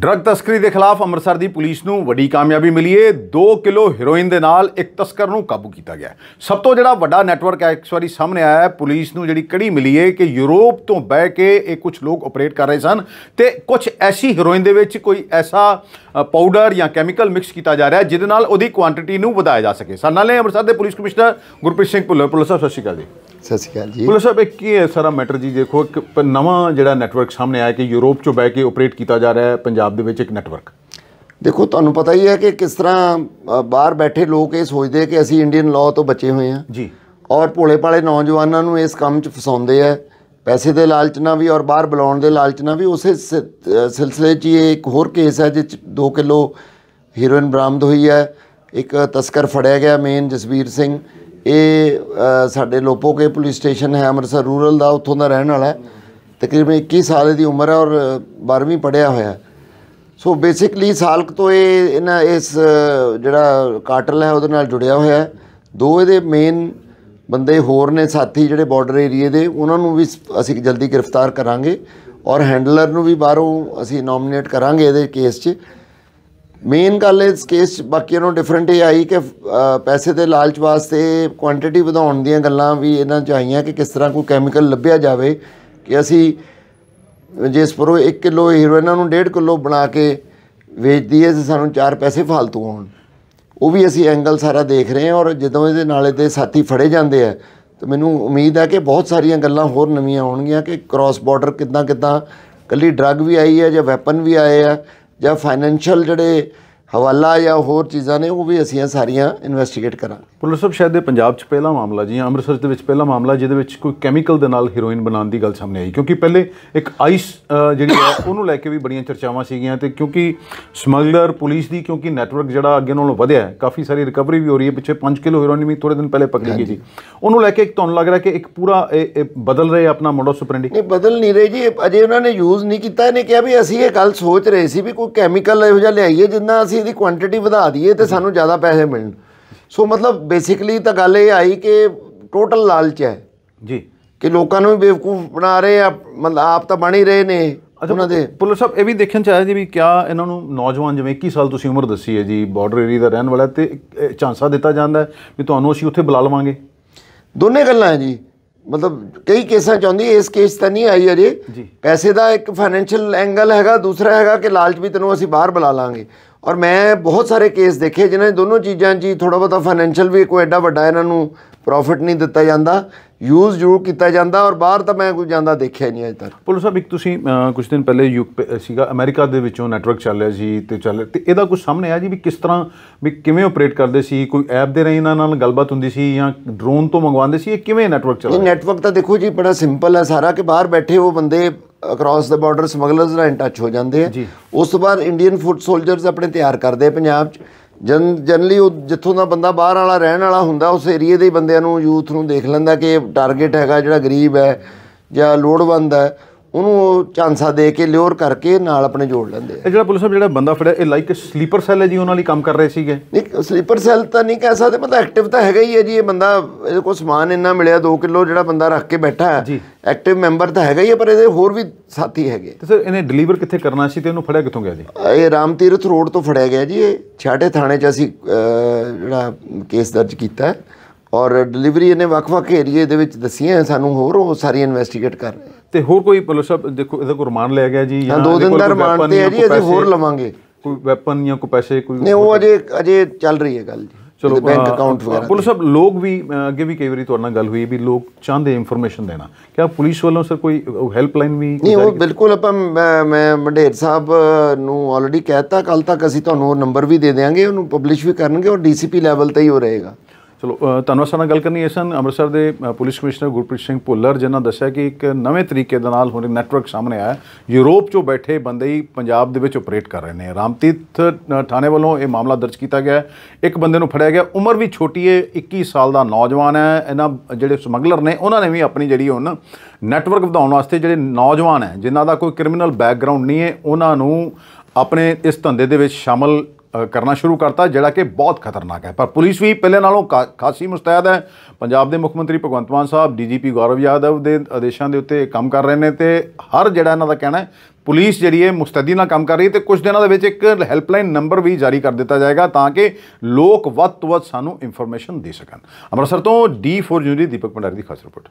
drug ਤਸਕਰੀ ਦੇ ਖਿਲਾਫ ਅੰਮ੍ਰਿਤਸਰ ਦੀ ਪੁਲਿਸ ਨੂੰ ਵੱਡੀ ਕਾਮਯਾਬੀ ਮਿਲੀ ਹੈ 2 ਕਿਲੋ ਹੀਰੋਇਨ ਦੇ ਨਾਲ ਇੱਕ ਤਸਕਰ ਨੂੰ ਕਾਬੂ ਕੀਤਾ ਗਿਆ ਸਭ ਤੋਂ ਜਿਹੜਾ ਵੱਡਾ ਨੈਟਵਰਕ ਹੈ ਇਸ ਵਾਰੀ ਸਾਹਮਣੇ ਆਇਆ ਹੈ ਪੁਲਿਸ ਨੂੰ ਜਿਹੜੀ ਕੜੀ ਮਿਲੀ ਹੈ ਕਿ ਯੂਰਪ ਤੋਂ ਬਹਿ ਕੇ ਇਹ ਕੁਝ ਲੋਕ ਆਪਰੇਟ ਕਰ ਰਹੇ ਸਨ ਤੇ ਕੁਝ ਐਸੀ ਹੀਰੋਇਨ ਦੇ ਵਿੱਚ ਕੋਈ ਐਸਾ ਪਾਊਡਰ ਜਾਂ ਕੈਮੀਕਲ ਮਿਕਸ ਕੀਤਾ ਜਾ ਰਿਹਾ ਜਿਹਦੇ ਨਾਲ ਉਹਦੀ ਕੁਆਂਟੀਟੀ ਨੂੰ ਵਧਾਇਆ ਜਾ ਸਕੇ ਸਾਡੇ ਨਾਲ ਅੰਮ੍ਰਿਤਸਰ ਦੇ police commissioner Gurpreet Singh Bhullar police ਸਾਹਿਬ ਸਤਿ ਸ਼੍ਰੀ ਜੀ ਸਤਿ ਸ਼੍ਰੀ ਅਕਾਲ ਜੀ ਪੁਲਿਸ ਸਾਹਿਬ ਇੱਕ ਕੀ ਹੈ ਸਾਰਾ ਮੈਟਰ ਜੀ ਦੇਖੋ ਇੱਕ ਨਵਾਂ ਜਿਹੜਾ ਨੈਟਵਰਕ ਸਾਹਮਣੇ ਆਇਆ ਕਿ ਯੂਰਪ ਚੋਂ ਬੈ ਕੇ ਆਪਰੇਟ ਕੀਤਾ ਜਾ ਰਿਹਾ ਹੈ ਪੰਜਾਬ ਦੇ ਵਿੱਚ ਇੱਕ ਨੈਟਵਰਕ ਦੇਖੋ ਤੁਹਾਨੂੰ ਪਤਾ ਹੀ ਹੈ ਕਿ ਕਿਸ ਤਰ੍ਹਾਂ ਬਾਹਰ ਬੈਠੇ ਲੋਕ ਇਹ ਸੋਚਦੇ ਕਿ ਅਸੀਂ ਇੰਡੀਅਨ ਲਾਅ ਤੋਂ ਬਚੇ ਹੋਏ ਆ ਜੀ ਔਰ ਭੋਲੇ ਪਾਲੇ ਨੌਜਵਾਨਾਂ ਨੂੰ ਇਸ ਕੰਮ 'ਚ ਫਸਾਉਂਦੇ ਆ ਪੈਸੇ ਦੇ ਲਾਲਚ ਨਾਲ ਵੀ ਔਰ ਬਾਹਰ ਬੁਲਾਉਣ ਦੇ ਲਾਲਚ ਨਾਲ ਵੀ ਉਸੇ ਸਿਲਸਿਲੇ 'ਚ ਇਹ ਇੱਕ ਹੋਰ ਕੇਸ ਹੈ ਜਿਸ 2 ਕਿਲੋ ਹੀਰੋਇਨ ਬਰਾਮਦ ਹੋਈ ਹੈ ਇੱਕ ਤਸਕਰ ਫੜਿਆ ਗਿਆ ਮੇਨ ਜਸਵੀਰ ਸਿੰਘ ਇਹ ਸਾਡੇ ਲੋਪੋਕੇ ਪੁਲਿਸ ਸਟੇਸ਼ਨ ਹੈ ਅੰਮ੍ਰਿਤਸਰ ਰੂਰਲ ਦਾ ਉੱਥੋਂ ਦਾ ਰਹਿਣ ਵਾਲਾ ਤਕਰੀਬਨ 21 ਸਾਲ ਦੀ ਉਮਰ ਹੈ ਔਰ 12ਵੀਂ ਪੜਿਆ ਹੋਇਆ ਸੋ ਬੇਸਿਕਲੀ ਸਾਲਕ ਤੋਂ ਇਹ ਇਹਨਾਂ ਇਸ ਜਿਹੜਾ ਕਾਟਲ ਹੈ ਉਹਦੇ ਨਾਲ ਜੁੜਿਆ ਹੋਇਆ ਹੈ ਦੋ ਇਹਦੇ ਮੇਨ ਬੰਦੇ ਹੋਰ ਨੇ ਸਾਥੀ ਜਿਹੜੇ ਬਾਰਡਰ ਏਰੀਏ ਦੇ ਉਹਨਾਂ ਨੂੰ ਵੀ ਅਸੀਂ ਜਲਦੀ ਗ੍ਰਿਫਤਾਰ ਕਰਾਂਗੇ ਔਰ ਹੈਂਡਲਰ ਨੂੰ ਵੀ ਬਾਹਰੋਂ ਅਸੀਂ ਨੋਮੀਨੇਟ ਕਰਾਂਗੇ ਇਹਦੇ ਕੇਸ 'ਚ ਮੇਨ ਗੱਲ ਇਸ ਕੇਸ ਬਾਕੀਆਂ ਨੂੰ ਡਿਫਰੈਂਟ ਹੀ ਆਈ ਕਿ ਪੈਸੇ ਦੇ ਲਾਲਚ ਵਾਸਤੇ ਕੁਆਂਟੀਟੀ ਵਧਾਉਣ ਦੀਆਂ ਗੱਲਾਂ ਵੀ ਇਹਨਾਂ ਚ ਆਈਆਂ ਕਿ ਕਿਸ ਤਰ੍ਹਾਂ ਕੋਈ ਕੈਮੀਕਲ ਲੱਭਿਆ ਜਾਵੇ ਕਿ ਅਸੀਂ ਜਿਸ ਪਰੋ 1 ਕਿਲੋ ਹੀਰੋਇਨ ਨੂੰ 1.5 ਕਿਲੋ ਬਣਾ ਕੇ ਵੇਚ ਦਈਏ ਤੇ ਸਾਨੂੰ 4 ਪੈਸੇ ਫਾਲਤੂ ਆਉਣ ਉਹ ਵੀ ਅਸੀਂ ਐਂਗਲ ਸਾਰਾ ਦੇਖ ਰਹੇ ਹਾਂ ਔਰ ਜਦੋਂ ਇਹਦੇ ਨਾਲੇ ਦੇ ਸਾਥੀ ਫੜੇ ਜਾਂਦੇ ਆ ਤਾਂ ਮੈਨੂੰ ਉਮੀਦ ਹੈ ਕਿ ਬਹੁਤ ਸਾਰੀਆਂ ਗੱਲਾਂ ਹੋਰ ਨਵੀਆਂ ਆਉਣਗੀਆਂ ਕਿ ਕ੍ਰਾਸ ਬਾਰਡਰ ਕਿੱਦਾਂ ਕਿੱਦਾਂ ਕੱਲੀ ਡਰੱਗ ਵੀ ਆਈ ਹੈ ਜਾਂ ਵੈਪਨ ਵੀ ਆਏ ਆ या फायनान्शियल जेह्ड़े ਹਵਾਲਾ ਜਾਂ ਹੋਰ ਚੀਜ਼ਾਂ ਨੇ ਉਹ ਵੀ ਅਸੀਂ ਇਹ ਸਾਰੀਆਂ ਇਨਵੈਸਟੀਗੇਟ ਕਰਾਂਗੇ ਪੁਲਿਸ ਸਾਹਿਬ ਸ਼ਾਇਦ ਇਹ ਪੰਜਾਬ 'ਚ ਪਹਿਲਾ ਮਾਮਲਾ ਜੀ ਅੰਮ੍ਰਿਤਸਰ ਦੇ ਵਿੱਚ ਪਹਿਲਾ ਮਾਮਲਾ ਜਿਹਦੇ ਵਿੱਚ ਕੋਈ ਕੈਮੀਕਲ ਦੇ ਨਾਲ ਹੀਰੋਇਨ ਬਣਾਉਣ ਦੀ ਗੱਲ ਸਾਹਮਣੇ ਆਈ ਕਿਉਂਕਿ ਪਹਿਲੇ ਇੱਕ ਆਈਸ ਜਿਹੜੀ ਹੈ ਉਹਨੂੰ ਲੈ ਕੇ ਵੀ ਬੜੀਆਂ ਚਰਚਾਵਾਂ ਸੀਗੀਆਂ ਤੇ ਕਿਉਂਕਿ ਸਮਗਲਰ ਪੁਲਿਸ ਦੀ ਕਿਉਂਕਿ ਨੈਟਵਰਕ ਜਿਹੜਾ ਅੱਗੇ ਨਾਲੋਂ ਵਧਿਆ ਹੈ ਕਾਫੀ ਸਾਰੀ ਰਿਕਵਰੀ ਵੀ ਹੋ ਰਹੀ ਹੈ ਪਿੱਛੇ 5 ਕਿਲੋ ਹੀਰੋਇਨ ਵੀ ਥੋੜੇ ਦਿਨ ਪਹਿਲੇ ਪਕੜੀ ਗਈ ਸੀ ਉਹਨੂੰ ਲੈ ਕੇ ਇੱਕ ਤੁਹਾਨੂੰ ਲੱਗ ਰਿਹਾ ਕਿ ਇੱਕ ਪੂਰਾ ਇਹ ਬਦਲ ਰਿਹਾ ਆਪਣਾ ਮੋਡਸ ਸੁਪਰੈਂਡੀ ਨਹੀਂ ਬਦਲ ਨਹੀਂ ਰਹੀ ਜੀ ਅਜੇ ਉਹਨਾਂ ਨੇ ਯੂਜ਼ ਨਹੀਂ ਕੀਤਾ ਇਹਨੇ ਕਿਹਾ ਵੀ ਅਸੀਂ ਇਹ ਗੱਲ ਸੋਚ ਰਹੇ ਸੀ ਵੀ ਕੋਈ ਕੈਮੀਕਲ ਇਹੋ ਜਿਹਾ ਲਿਆਈਏ ਜਿੰਨਾ ਅਸੀਂ ਅਸੀਂ ਇਹਦੀ ਕੁਆਂਟੀਟੀ ਵਧਾ ਦਈਏ ਤੇ ਸਾਨੂੰ ਜ਼ਿਆਦਾ ਪੈਸੇ ਮਿਲਣ ਸੋ ਮਤਲਬ ਬੇਸਿਕਲੀ ਤਾਂ ਗੱਲ ਇਹ ਆਈ ਕਿ ਟੋਟਲ ਲਾਲਚ ਹੈ ਜੀ ਕਿ ਲੋਕਾਂ ਨੂੰ ਵੀ ਬੇਵਕੂਫ ਬਣਾ ਰਹੇ ਆ ਮਤਲਬ ਆਪ ਤਾਂ ਬਣ ਹੀ ਰਹੇ ਨੇ ਉਹਨਾਂ ਦੇ ਪੁਲਿਸ ਸਾਹਿਬ ਇਹ ਵੀ ਦੇਖਣ ਚ ਆਇਆ ਜੀ ਵੀ ਕਿਆ ਇਹਨਾਂ ਨੂੰ ਨੌਜਵਾਨ ਜਿਵੇਂ 21 ਸਾਲ ਤੁਸੀਂ ਉਮਰ ਦੱਸੀ ਹੈ ਜੀ ਬਾਰਡਰ ਏਰੀਆ ਦਾ ਰਹਿਣ ਵਾਲਾ ਤੇ ਚਾਂਸਾ ਦਿੱਤਾ ਜਾਂਦਾ ਵੀ ਤੁਹਾਨੂੰ ਅਸੀਂ ਉੱਥੇ ਬੁਲਾ ਲਵਾਂਗੇ ਦੋਨੇ ਗੱਲਾਂ ਹੈ ਜੀ ਮਤਲਬ ਕਈ ਕੇਸਾਂ ਚਾਹੁੰਦੀ ਇਸ ਕੇਸ ਤਾਂ ਨਹੀਂ ਆਈ ਅਜੇ ਪੈਸੇ ਦਾ ਇੱਕ ਫਾਈਨੈਂਸ਼ੀਅਲ ਐਂਗਲ ਹੈਗਾ ਦੂਸਰਾ ਹੈਗਾ ਕਿ ਲਾਲਚ ਵੀ ਤੈਨੂੰ ਅਸੀਂ ਬਾਹਰ ਬੁਲਾ ਲਾਂਗੇ ਔਰ ਮੈਂ ਬਹੁਤ ਸਾਰੇ ਕੇਸ ਦੇਖੇ ਜਿਨ੍ਹਾਂ ਦੇ ਦੋਨੋਂ ਚੀਜ਼ਾਂ 'ਚ ਥੋੜਾ ਬਹੁਤਾ ਫਾਈਨੈਂਸ਼ੀਅਲ ਵੀ ਕੋਈ ਐਡਾ ਵੱਡਾ ਇਹਨਾਂ ਨੂੰ ਪ੍ਰੋਫਿਟ ਨਹੀਂ ਦਿੱਤਾ ਜਾਂਦਾ ਯੂਜ਼ ਜ਼ਰੂਰ ਕੀਤਾ ਜਾਂਦਾ ਔਰ ਬਾਹਰ ਤਾਂ ਮੈਂ ਕੋਈ ਜਾਂਦਾ ਦੇਖਿਆ ਨਹੀਂ ਅਜੇ ਤੱਕ ਪੁਲਿਸ ਸਾਹਿਬ ਇੱਕ ਤੁਸੀਂ ਕੁਝ ਦਿਨ ਪਹਿਲੇ ਯੂਕ ਸੀਗਾ ਅਮਰੀਕਾ ਦੇ ਵਿੱਚੋਂ ਨੈਟਵਰਕ ਚੱਲ ਰਿਹਾ ਸੀ ਤੇ ਚੱਲ ਤੇ ਇਹਦਾ ਕੁਝ ਸਾਹਮਣੇ ਆਇਆ ਜੀ ਵੀ ਕਿਸ ਤਰ੍ਹਾਂ ਵੀ ਕਿਵੇਂ ਆਪਰੇਟ ਕਰਦੇ ਸੀ ਕੋਈ ਐਪ ਦੇ ਰਹੀ ਇਹਨਾਂ ਨਾਲ ਗੱਲਬਾਤ ਹੁੰਦੀ ਸੀ ਜਾਂ ਡਰੋਨ ਤੋਂ ਮੰਗਵਾਉਂਦੇ ਸੀ ਇਹ ਕਿਵੇਂ ਨੈਟਵਰਕ ਚੱਲਦਾ ਇਹ ਨੈਟਵਰਕ ਤਾਂ ਦੇਖੋ ਜੀ ਬੜਾ ਸਿੰਪਲ ਹੈ ਸਾਰਾ ਕਿ ਬਾਹਰ ਬੈਠੇ ਉਹ ਬੰਦੇ ਅਕ੍ਰੋਸ ਦਾ ਬਾਰਡਰ ਸਮਗਲਰਸ ਨਾਲ ਟੱਚ ਹੋ ਜਾਂਦੇ ਆ ਉਸ ਤੋਂ ਬਾਅਦ ਇੰਡੀਅਨ ਫੁੱਟ ਸੋਲਜਰਸ ਆਪਣੇ ਤਿਆਰ ਕਰਦੇ ਪੰਜਾਬ 'ਚ ਜਨ ਜਨਰਲੀ ਉਹ ਜਿੱਥੋਂ ਦਾ ਬੰਦਾ ਬਾਹਰ ਵਾਲਾ ਰਹਿਣ ਵਾਲਾ ਹੁੰਦਾ ਉਸ ਏਰੀਏ ਦੇ ਬੰਦਿਆਂ ਨੂੰ ਯੂਥ ਨੂੰ ਦੇਖ ਲੈਂਦਾ ਕਿ ਇਹ ਟਾਰਗੇਟ ਹੈਗਾ ਜਿਹੜਾ ਗਰੀਬ ਹੈ ਜਾਂ ਲੋੜਵੰਦ ਹੈ ਉਹਨੂੰ ਚਾਂਸਾ ਦੇ ਕੇ ਲਿਓਰ ਕਰਕੇ ਨਾਲ ਆਪਣੇ ਜੋੜ ਲੈਂਦੇ ਆ ਇਹ ਜਿਹੜਾ ਪੁਲਿਸ ਸਾਹਿਬ ਜਿਹੜਾ ਬੰਦਾ ਫੜਿਆ ਇਹ ਲਾਈਕ ਸਲੀਪਰ ਸੈੱਲ ਹੈ ਜੀ ਉਹਨਾਂ ਲਈ ਕੰਮ ਕਰ ਰਹੇ ਸੀਗੇ ਨਹੀਂ ਸਲੀਪਰ ਸੈੱਲ ਤਾਂ ਨਹੀਂ ਕਹਿ ਸਕਦੇ ਬੰਦਾ ਐਕਟਿਵ ਤਾਂ ਹੈਗਾ ਹੀ ਹੈ ਜੀ ਇਹ ਬੰਦਾ ਇਹਦੇ ਕੋਲ ਸਮਾਨ ਇੰਨਾ ਮਿਲਿਆ 2 ਕਿਲੋ ਜਿਹੜਾ ਬੰਦਾ ਰੱਖ ਕੇ ਬੈਠਾ ਹੈ ਐਕਟਿਵ ਮੈਂਬਰ ਤਾਂ ਹੈਗਾ ਹੀ ਹੈ ਪਰ ਇਹਦੇ ਹੋਰ ਵੀ ਸਾਥੀ ਹੈਗੇ ਤੇ ਸਰ ਇਹਨੇ ਡਿਲੀਵਰ ਕਿੱਥੇ ਕਰਨਾ ਸੀ ਤੇ ਇਹਨੂੰ ਫੜਿਆ ਕਿੱਥੋਂ ਗਿਆ ਜੀ ਇਹ ਰਾਮ ਤੀਰਥ ਰੋਡ ਤੋਂ ਫੜਿਆ ਗਿਆ ਜੀ ਇਹ ਛਾਟੇ ਥਾਣੇ 'ਚ ਅਸੀਂ ਜਿਹੜਾ ਕੇਸ ਦਰਜ ਕੀਤਾ ਹੈ ਔਰ ਡਿਲੀਵਰੀ ਇਹਨੇ ਵੱਖ-ਵੱਖ ਏਰੀਆ ਦੇ ਵਿੱਚ ਦਸੀਆਂ ਸਾਨੂੰ ਹੋਰ ਉਹ ਸਾਰੀ ਇਨਵੈਸਟੀਗੇਟ ਕਰ ਰਹੇ ਤੇ ਹੋਰ ਕੋਈ ਪੁਲਿਸ ਸਾਹਿਬ ਦੇਖੋ ਇਹਦਾ ਕੋਈ ਰਮਾਨ ਲਿਆ ਗਿਆ ਜੀ ਜਾਂ ਦੋ ਦਿਨ ਦਾ ਰਮਾਨ ਤੇ ਹੈ ਜੀ ਅਸੀਂ ਹੋਰ ਲਵਾਂਗੇ ਕੋਈ ਵੈਪਨ ਜਾਂ ਕੋਈ ਪੈਸੇ ਕੋਈ ਨਹੀਂ ਉਹ ਅਜੇ ਅਜੇ ਚੱਲ ਰਹੀ ਹੈ ਗੱਲ ਜੀ ਚਲੋ ਬੈਂਕ ਅਕਾਊਂਟ ਵਗੈਰਾ ਪੁਲਿਸ ਸਾਹਿਬ ਲੋਕ ਵੀ ਅੱਗੇ ਵੀ ਕਈ ਵਾਰੀ ਤੁਹਾਡੇ ਨਾਲ ਗੱਲ ਹੋਈ ਵੀ ਲੋਕ ਚਾਹੁੰਦੇ ਇਨਫੋਰਮੇਸ਼ਨ ਦੇਣਾ ਕਿ ਪੁਲਿਸ ਵੱਲੋਂ ਸਰ ਕੋਈ ਹੈਲਪਲਾਈਨ ਵੀ ਨਹੀਂ ਉਹ ਬਿਲਕੁਲ ਆਪਾਂ ਮੈਂ ਮੰਡੇਰ ਸਾਹਿਬ ਨੂੰ ਆਲਰੇਡੀ ਕਹਿਤਾ ਕੱਲ ਤੱਕ ਅਸੀਂ ਤੁਹਾਨੂੰ ਉਹ ਨੰਬਰ ਵੀ ਦੇ ਦੇਵਾਂਗੇ ਉਹਨੂੰ ਪਬਲਿਸ਼ ਵੀ ਕਰਨਗੇ ਔਰ ਡੀਸੀਪੀ ਲੈਵਲ ਤੇ ਹੀ ਹੋ ਰਹੇਗਾ ਚਲੋ ਧੰਨਵਾਦ ਸਰ ਨਾਲ ਗੱਲ ਕਰਨੀ ਹੈ ਸਨ ਅੰਮ੍ਰਿਤਸਰ ਦੇ ਪੁਲਿਸ ਕਮਿਸ਼ਨਰ ਗੁਰਪ੍ਰੀਤ ਸਿੰਘ ਭੁੱਲਰ ਜਿਨ੍ਹਾਂ ਦੱਸਿਆ ਕਿ ਇੱਕ ਨਵੇਂ ਤਰੀਕੇ ਦੇ ਨਾਲ ਹੁਣ ਨੈਟਵਰਕ ਸਾਹਮਣੇ ਆਇਆ ਯੂਰਪ 'ਚੋਂ ਬੈਠੇ ਬੰਦੇ ਹੀ ਪੰਜਾਬ ਦੇ ਵਿੱਚ ਆਪਰੇਟ ਕਰ ਰਹੇ ਨੇ ਰਾਮਤੀਤ ਥਾਣੇ ਵੱਲੋਂ ਇਹ ਮਾਮਲਾ ਦਰਜ ਕੀਤਾ ਗਿਆ ਇੱਕ ਬੰਦੇ ਨੂੰ ਫੜਿਆ ਗਿਆ ਉਮਰ ਵੀ ਛੋਟੀ ਹੈ 21 ਸਾਲ ਦਾ ਨੌਜਵਾਨ ਹੈ ਇਹਨਾਂ ਜਿਹੜੇ ਸਮਗਲਰ ਨੇ ਉਹਨਾਂ ਨੇ ਵੀ ਆਪਣੀ ਜਿਹੜੀ ਹੁਣ ਨੈਟਵਰਕ ਵਧਾਉਣ ਵਾਸਤੇ ਜਿਹੜੇ ਨੌਜਵਾਨ ਹੈ ਜਿਨ੍ਹਾਂ ਦਾ ਕੋਈ ਕ੍ਰਿਮੀਨਲ ਬੈਕਗ੍ਰਾਉਂਡ ਨਹੀਂ ਹੈ ਉਹਨਾਂ ਨੂੰ ਆਪਣੇ ਇਸ ਧੰਦੇ ਦੇ ਵਿੱਚ ਸ਼ਾਮਲ ਕਰਨਾ ਸ਼ੁਰੂ ਕਰਤਾ ਜਿਹੜਾ ਕਿ ਬਹੁਤ ਖਤਰਨਾਕ ਹੈ ਪਰ ਪੁਲਿਸ ਵੀ ਪਹਿਲੇ ਨਾਲੋਂ ਖਾਸੀ ਮੁਸਤੈਦ ਹੈ ਪੰਜਾਬ ਦੇ ਮੁੱਖ ਮੰਤਰੀ ਭਗਵੰਤ ਮਾਨ ਸਾਹਿਬ ਡੀਜੀਪੀ ਗੌਰਵ ਯਾਦਵ ਦੇ ਆਦੇਸ਼ਾਂ ਦੇ ਉੱਤੇ ਕੰਮ ਕਰ ਰਹੇ ਨੇ ਤੇ ਹਰ ਜਿਹੜਾ ਇਹਨਾਂ ਦਾ ਕਹਿਣਾ ਹੈ ਪੁਲਿਸ ਜਿਹੜੀ ਹੈ ਮੁਸਤੈਦੀ ਨਾਲ ਕੰਮ ਕਰ ਰਹੀ ਹੈ ਤੇ ਕੁਝ ਦਿਨਾਂ ਦੇ ਵਿੱਚ ਇੱਕ ਹੈਲਪਲਾਈਨ ਨੰਬਰ ਵੀ ਜਾਰੀ ਕਰ ਦਿੱਤਾ ਜਾਏਗਾ ਤਾਂ ਕਿ ਲੋਕ ਵੱਧ ਤੋਂ ਵੱਧ ਸਾਨੂੰ ਇਨਫੋਰਮੇਸ਼ਨ ਦੇ ਸਕਣ ਅੰਮ੍ਰਿਤਸਰ ਤੋਂ ਡੀ4 ਜੁਨੀ ਦੀਪਕ ਪੰਡਾਰੀ ਦੀ ਖਾਸ ਰਿਪੋਰਟ